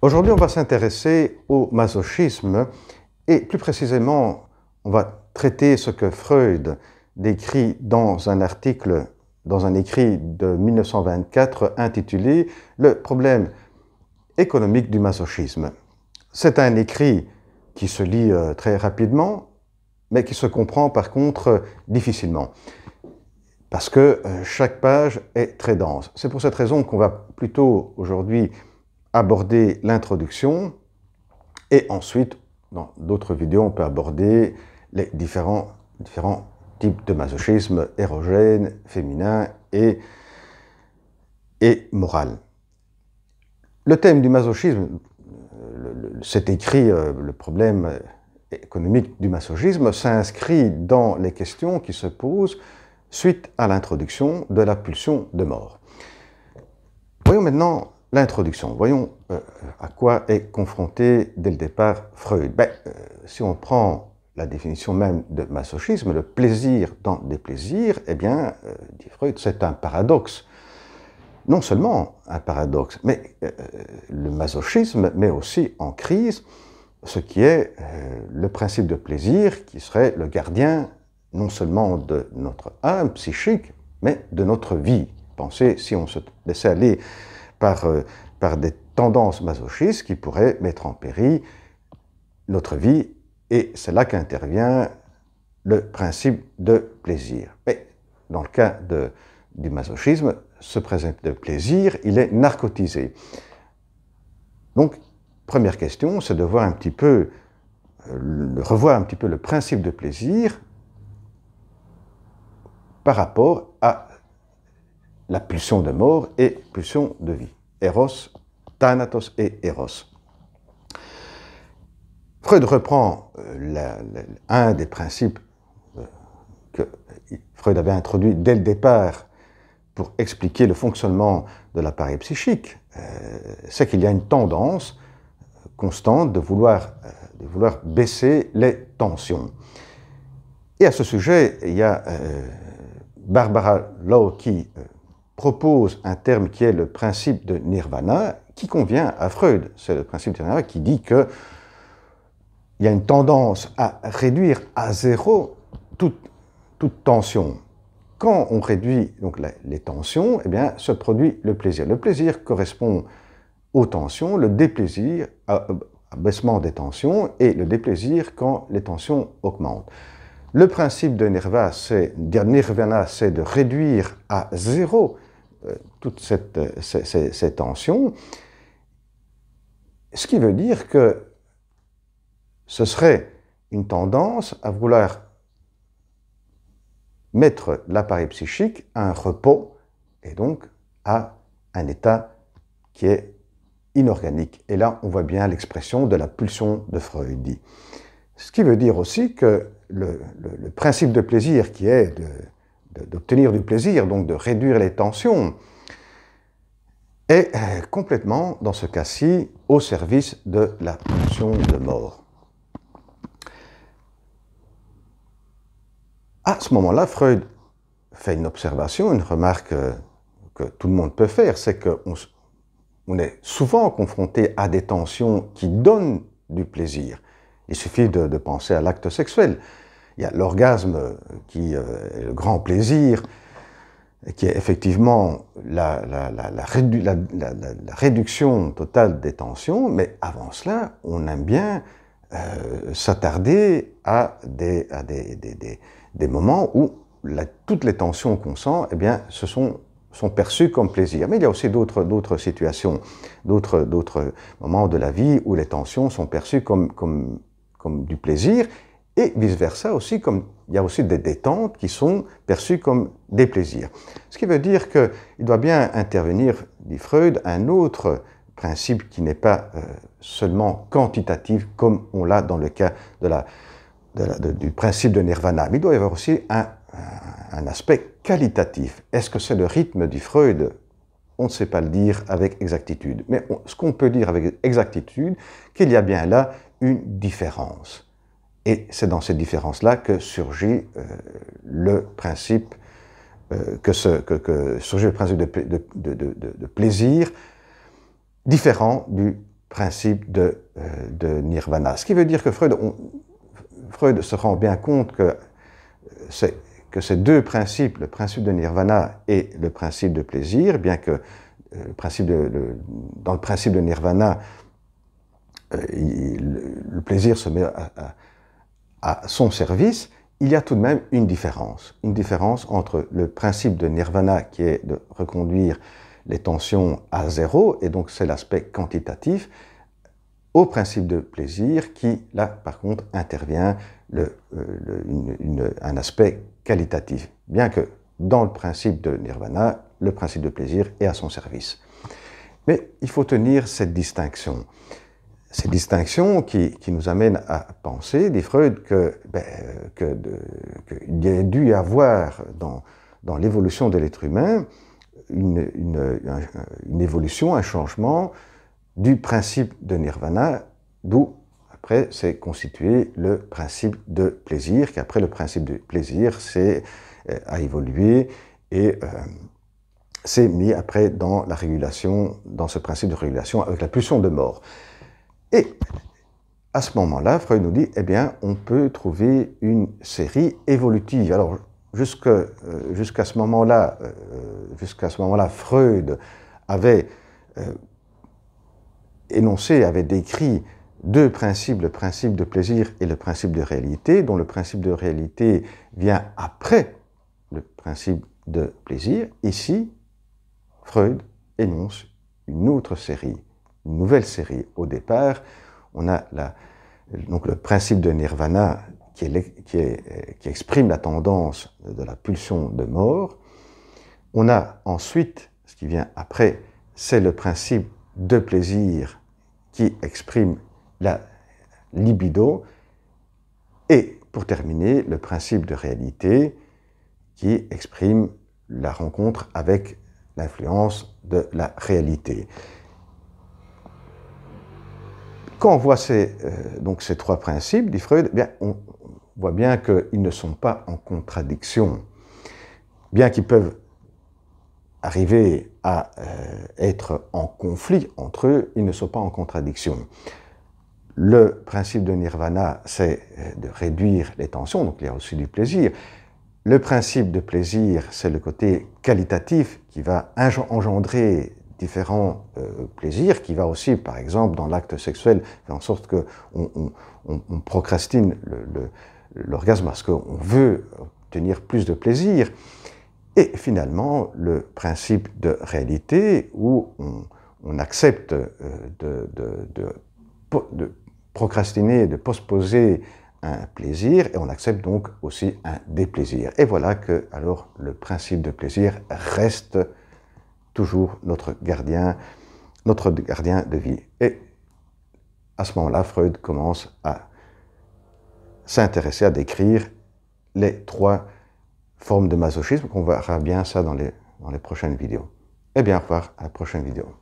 Aujourd'hui, on va s'intéresser au masochisme et plus précisément, on va traiter ce que Freud décrit dans un article, dans un écrit de 1924 intitulé Le problème économique du masochisme. C'est un écrit qui se lit euh, très rapidement, mais qui se comprend par contre difficilement, parce que euh, chaque page est très dense. C'est pour cette raison qu'on va plutôt aujourd'hui aborder l'introduction et ensuite, dans d'autres vidéos, on peut aborder les différents, différents types de masochisme érogène, féminin et, et moral. Le thème du masochisme, c'est écrit, euh, le problème économique du masochisme s'inscrit dans les questions qui se posent suite à l'introduction de la pulsion de mort. Voyons maintenant l'introduction. Voyons euh, à quoi est confronté dès le départ Freud. Ben, euh, si on prend la définition même de masochisme, le plaisir dans des plaisirs, eh bien, euh, dit Freud, c'est un paradoxe. Non seulement un paradoxe, mais le masochisme met aussi en crise ce qui est le principe de plaisir qui serait le gardien non seulement de notre âme psychique, mais de notre vie. Pensez, si on se laissait aller par, euh, par des tendances masochistes qui pourraient mettre en péril notre vie, et c'est là qu'intervient le principe de plaisir. Mais dans le cas du masochisme, ce principe de plaisir, il est narcotisé. Donc, première question, c'est de voir un petit peu, euh, revoir un petit peu le principe de plaisir par rapport à la pulsion de mort et pulsion de vie. Eros, Thanatos et Eros. Freud reprend euh, un des principes euh, que Freud avait introduit dès le départ pour expliquer le fonctionnement de l'appareil psychique, euh, c'est qu'il y a une tendance constante de vouloir, de vouloir baisser les tensions. Et à ce sujet, il y a Barbara Lowe qui propose un terme qui est le principe de nirvana, qui convient à Freud. C'est le principe de nirvana qui dit que il y a une tendance à réduire à zéro toute, toute tension. Quand on réduit donc les tensions, et eh bien, se produit le plaisir. Le plaisir correspond aux tensions, le déplaisir, à, des tensions, et le déplaisir quand les tensions augmentent. Le principe de nirvana, c'est de réduire à zéro euh, toutes euh, ces, tensions, ce qui veut dire que ce serait une tendance à vouloir mettre l'appareil psychique à un repos et donc à un état qui est inorganique. Et là, on voit bien l'expression de la pulsion de Freud. Ce qui veut dire aussi que le, le principe de plaisir qui est de, d'obtenir du plaisir, donc de réduire les tensions, est euh, complètement, dans ce cas-ci, au service de la tension de mort. À ce moment-là, Freud fait une observation, une remarque euh, que tout le monde peut faire, c'est qu'on est souvent confronté à des tensions qui donnent du plaisir. Il suffit de penser à l'acte sexuel. Il y a l'orgasme qui euh, est le grand plaisir, qui est effectivement la, la, réduction totale des tensions, mais avant cela, on aime bien euh, s'attarder à, des, des, moments où toutes les tensions qu'on sent eh bien, se sont, sont perçues comme plaisir. Mais il y a aussi d'autres situations, d'autres moments de la vie où les tensions sont perçues comme, comme, comme du plaisir et vice-versa aussi, comme il y a aussi des détentes qui sont perçues comme des plaisirs. Ce qui veut dire qu'il doit bien intervenir, dit Freud, un autre principe qui n'est pas euh, seulement quantitatif comme on l'a dans le cas du principe de nirvana, mais il doit y avoir aussi un, aspect qualitatif. Est-ce que c'est le rythme dit Freud on ne sait pas le dire avec exactitude. Mais ce qu'on peut dire avec exactitude, qu'il y a bien là une différence. Et c'est dans ces différences-là que surgit euh, le principe que, principe de, plaisir différent du principe euh, de, nirvana. Ce qui veut dire que Freud, se rend bien compte euh, que, ces deux principes, le principe de nirvana et le principe de plaisir, bien que dans le principe de nirvana, le, plaisir se met à, à son service, il y a tout de même une différence. Une différence entre le principe de nirvana qui est de reconduire les tensions à zéro, et donc c'est l'aspect quantitatif, au principe de plaisir qui, là, par contre, intervient le, euh, un aspect qualitatif. Bien que dans le principe de nirvana, le principe de plaisir est à son service. Mais il faut tenir cette distinction ces distinctions qui, nous amènent à penser, dit Freud, qu'il ben, y a dû y avoir dans, l'évolution de l'être humain une, évolution, un changement du principe de nirvana, d'où après s'est constitué le principe de plaisir, qu'après le principe de plaisir s'est euh, a évolué et euh, s'est mis après dans la régulation, dans ce principe de régulation avec la pulsion de mort. Et à ce moment-là, Freud nous dit, eh bien, on peut trouver une série évolutive. Alors, euh, jusqu'à ce moment-là, euh, moment Freud avait euh, énoncé, avait décrit deux principes, le principe de plaisir et le principe de réalité, dont le principe de réalité vient après le principe de plaisir. Ici, Freud énonce une autre série nouvelle série. Au départ, on a donc le principe de nirvana qui, qui exprime la tendance de la pulsion de mort. On a ensuite, ce qui vient après, c'est le principe de plaisir qui exprime la libido. Et pour terminer, le principe de réalité qui exprime la rencontre avec l'influence de la réalité. Quand on voit ces, euh, donc ces trois principes, dit Freud, eh bien, on voit bien qu'ils ne sont pas en contradiction. Bien qu'ils peuvent arriver à euh, être en conflit entre eux, ils ne sont pas en contradiction. Le principe de nirvana, c'est euh, de réduire les tensions, donc il y a aussi du plaisir. Le principe de plaisir, c'est le côté qualitatif qui va engendrer différents euh, plaisirs, qui va aussi, par exemple, dans l'acte sexuel, faire en sorte que on, on, on procrastine l'orgasme parce qu'on veut obtenir plus de plaisir. Et finalement, le principe de réalité où on, accepte euh, de, de, de procrastiner, de postposer un plaisir et on accepte donc aussi un déplaisir. Et voilà que alors le principe de plaisir reste toujours notre gardien, notre gardien de vie. Et à ce moment-là, Freud commence à s'intéresser à décrire les trois formes de masochisme, qu'on verra bien ça dans les, dans les prochaines vidéos. Et eh bien, au revoir à la prochaine vidéo.